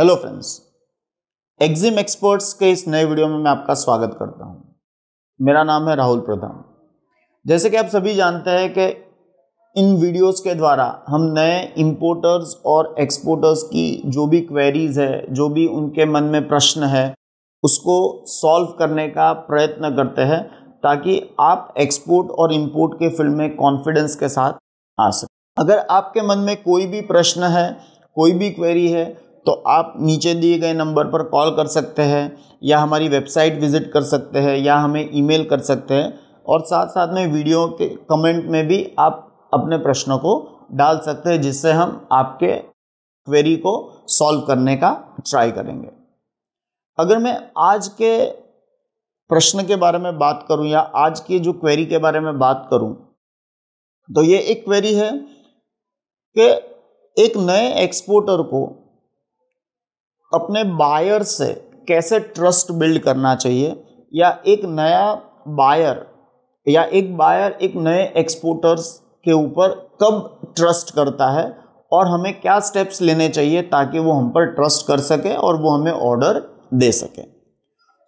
Hello friends EXIM experts के इस नए वीडियो में मैं आपका स्वागत करता हूं मेरा नाम है राहुल प्रधान जैसे कि आप सभी जानते हैं कि इन वीडियोस के द्वारा हम नए इंपोर्टर्स और एक्सपोर्टर्स की जो भी क्वेरीज है जो भी उनके मन में प्रश्न है उसको सॉल्व करने का प्रयत्न करते हैं ताकि आप एक्सपोर्ट और इम्पोर्ट के फील्ड में कॉन्फिडेंस के साथ आ सकें अगर आपके मन में कोई भी प्रश्न है कोई भी क्वेरी है तो आप नीचे दिए गए नंबर पर कॉल कर सकते हैं या हमारी वेबसाइट विज़िट कर सकते हैं या हमें ईमेल कर सकते हैं और साथ साथ में वीडियो के कमेंट में भी आप अपने प्रश्नों को डाल सकते हैं जिससे हम आपके क्वेरी को सॉल्व करने का ट्राई करेंगे अगर मैं आज के प्रश्न के बारे में बात करूं या आज की जो क्वेरी के बारे में बात करूं तो ये एक क्वेरी है कि एक नए एक्सपोर्टर को अपने बायर से कैसे ट्रस्ट बिल्ड करना चाहिए या एक नया बायर या एक बायर एक नए एक्सपोर्टर्स के ऊपर कब ट्रस्ट करता है और हमें क्या स्टेप्स लेने चाहिए ताकि वो हम पर ट्रस्ट कर सके और वो हमें ऑर्डर दे सके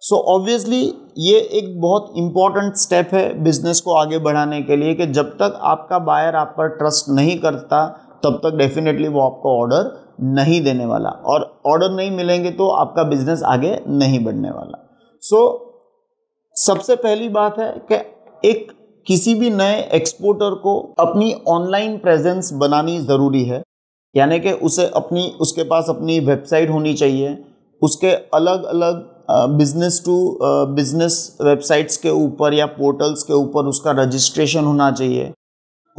सो so ऑब्वियसली ये एक बहुत इम्पॉर्टेंट स्टेप है बिजनेस को आगे बढ़ाने के लिए कि जब तक आपका बायर आप पर ट्रस्ट नहीं करता तब तक डेफिनेटली वो आपको ऑर्डर नहीं देने वाला और ऑर्डर नहीं मिलेंगे तो आपका बिजनेस आगे नहीं बढ़ने वाला सो so, सबसे पहली बात है कि एक किसी भी नए एक्सपोर्टर को अपनी ऑनलाइन प्रेजेंस बनानी ज़रूरी है यानी कि उसे अपनी उसके पास अपनी वेबसाइट होनी चाहिए उसके अलग अलग बिजनेस टू बिजनेस वेबसाइट्स के ऊपर या पोर्टल्स के ऊपर उसका रजिस्ट्रेशन होना चाहिए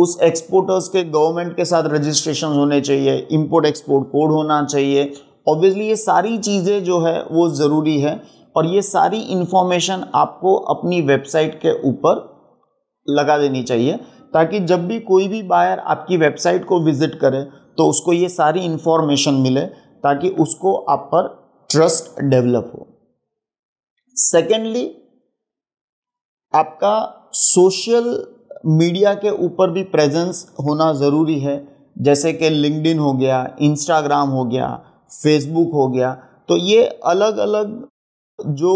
उस एक्सपोर्टर्स के गवर्नमेंट के साथ रजिस्ट्रेशन होने चाहिए इम्पोर्ट एक्सपोर्ट कोड होना चाहिए ऑब्वियसली ये सारी चीज़ें जो है वो ज़रूरी है और ये सारी इन्फॉर्मेशन आपको अपनी वेबसाइट के ऊपर लगा देनी चाहिए ताकि जब भी कोई भी बायर आपकी वेबसाइट को विज़िट करे तो उसको ये सारी इन्फॉर्मेशन मिले ताकि उसको आप पर ट्रस्ट डेवलप हो सेकेंडली आपका सोशल मीडिया के ऊपर भी प्रेजेंस होना ज़रूरी है जैसे कि लिंकडिन हो गया इंस्टाग्राम हो गया फेसबुक हो गया तो ये अलग अलग जो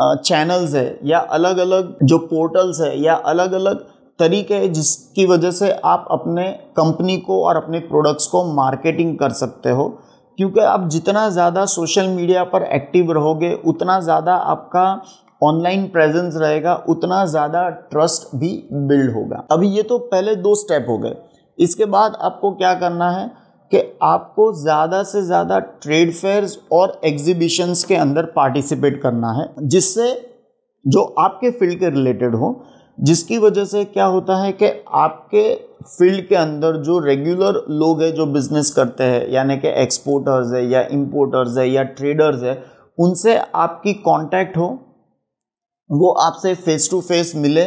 चैनल्स है या अलग अलग जो पोर्टल्स है या अलग अलग तरीके है जिसकी वजह से आप अपने कंपनी को और अपने प्रोडक्ट्स को मार्केटिंग कर सकते हो क्योंकि आप जितना ज़्यादा सोशल मीडिया पर एक्टिव रहोगे उतना ज़्यादा आपका ऑनलाइन प्रेजेंस रहेगा उतना ज़्यादा ट्रस्ट भी बिल्ड होगा अभी ये तो पहले दो स्टेप हो गए इसके बाद आपको क्या करना है कि आपको ज़्यादा से ज़्यादा ट्रेड फेयर्स और एग्जीबिशंस के अंदर पार्टिसिपेट करना है जिससे जो आपके फील्ड के रिलेटेड हो जिसकी वजह से क्या होता है कि आपके फील्ड के अंदर जो रेगुलर लोग हैं जो बिजनेस करते हैं यानी कि एक्सपोर्टर्स है या इम्पोर्टर्स है या ट्रेडर्स है उनसे आपकी कांटेक्ट हो वो आपसे फेस टू फेस मिले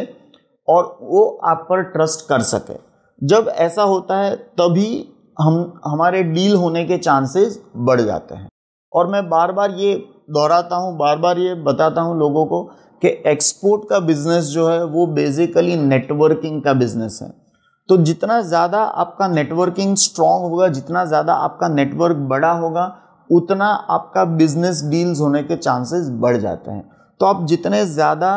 और वो आप पर ट्रस्ट कर सके जब ऐसा होता है तभी हम हमारे डील होने के चांसेस बढ़ जाते हैं और मैं बार बार ये दोहराता हूँ बार बार ये बताता हूँ लोगों को कि एक्सपोर्ट का बिज़नेस जो है वो बेसिकली नेटवर्किंग का बिज़नेस है तो जितना ज़्यादा आपका नेटवर्किंग स्ट्रांग होगा जितना ज़्यादा आपका नेटवर्क बड़ा होगा उतना आपका बिजनेस डील्स होने के चांसेस बढ़ जाते हैं तो आप जितने ज़्यादा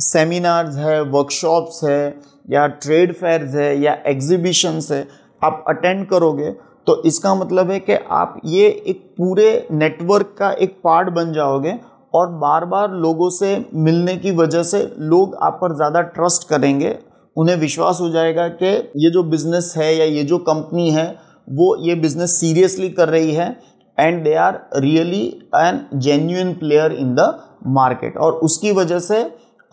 सेमिनार्स है वर्कशॉप्स है या ट्रेड फेयर्स है या एग्जीबिशंस है आप अटेंड करोगे तो इसका मतलब है कि आप ये एक पूरे नेटवर्क का एक पार्ट बन जाओगे और बार बार लोगों से मिलने की वजह से लोग आप पर ज़्यादा ट्रस्ट करेंगे उन्हें विश्वास हो जाएगा कि ये जो बिज़नेस है या ये जो कंपनी है वो ये बिज़नेस सीरियसली कर रही है and they are really an genuine player in the market और उसकी वजह से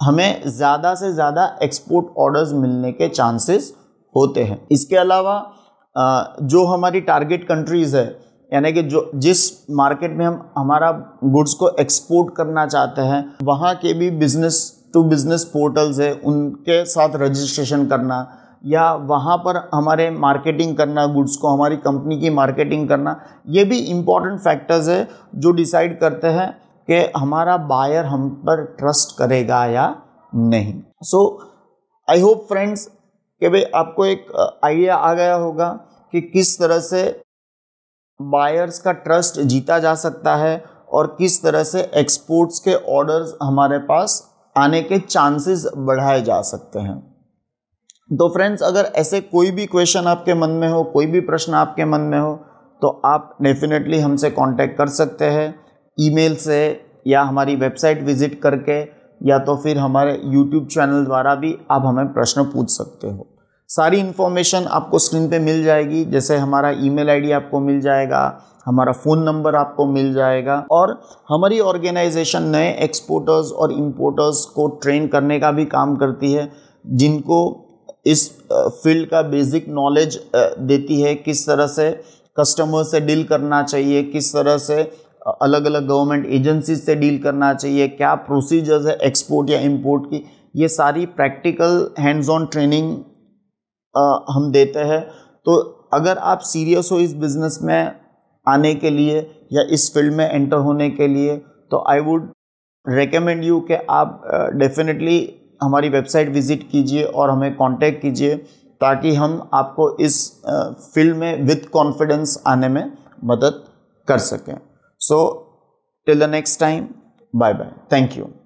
हमें ज़्यादा से ज़्यादा एक्सपोर्ट ऑर्डर्स मिलने के चांसेस होते हैं इसके अलावा जो हमारी टारगेट कंट्रीज़ है यानी कि जो जिस मार्केट में हम हमारा गुड्स को एक्सपोर्ट करना चाहते हैं वहाँ के भी बिजनेस टू बिजनेस पोर्टल्स है उनके साथ रजिस्ट्रेशन करना या वहाँ पर हमारे मार्केटिंग करना गुड्स को हमारी कंपनी की मार्केटिंग करना ये भी इम्पॉर्टेंट फैक्टर्स है जो डिसाइड करते हैं कि हमारा बायर हम पर ट्रस्ट करेगा या नहीं सो आई होप फ्रेंड्स कि भाई आपको एक आइडिया आ गया होगा कि किस तरह से बायर्स का ट्रस्ट जीता जा सकता है और किस तरह से एक्सपोर्ट्स के ऑर्डर्स हमारे पास आने के चांसेस बढ़ाए जा सकते हैं तो फ्रेंड्स अगर ऐसे कोई भी क्वेश्चन आपके मन में हो कोई भी प्रश्न आपके मन में हो तो आप डेफिनेटली हमसे कांटेक्ट कर सकते हैं ईमेल से या हमारी वेबसाइट विजिट करके या तो फिर हमारे यूट्यूब चैनल द्वारा भी आप हमें प्रश्न पूछ सकते हो सारी इन्फॉर्मेशन आपको स्क्रीन पे मिल जाएगी जैसे हमारा ईमेल आईडी आपको मिल जाएगा हमारा फ़ोन नंबर आपको मिल जाएगा और हमारी ऑर्गेनाइजेशन नए एक्सपोर्टर्स और इम्पोर्टर्स को ट्रेन करने का भी काम करती है जिनको इस फील्ड का बेसिक नॉलेज देती है किस तरह से कस्टमर से डील करना चाहिए किस तरह से अलग अलग गवर्नमेंट एजेंसीज से डील करना चाहिए क्या प्रोसीजर्स है एक्सपोर्ट या इम्पोर्ट की ये सारी प्रैक्टिकल हैंड्स ऑन ट्रेनिंग हम देते हैं तो अगर आप सीरियस हो इस बिज़नेस में आने के लिए या इस फील्ड में एंटर होने के लिए तो आई वुड रेकमेंड यू कि आप डेफिनेटली हमारी वेबसाइट विज़िट कीजिए और हमें कांटेक्ट कीजिए ताकि हम आपको इस फील्ड में विथ कॉन्फिडेंस आने में मदद कर सकें So till the next time, bye bye. Thank you.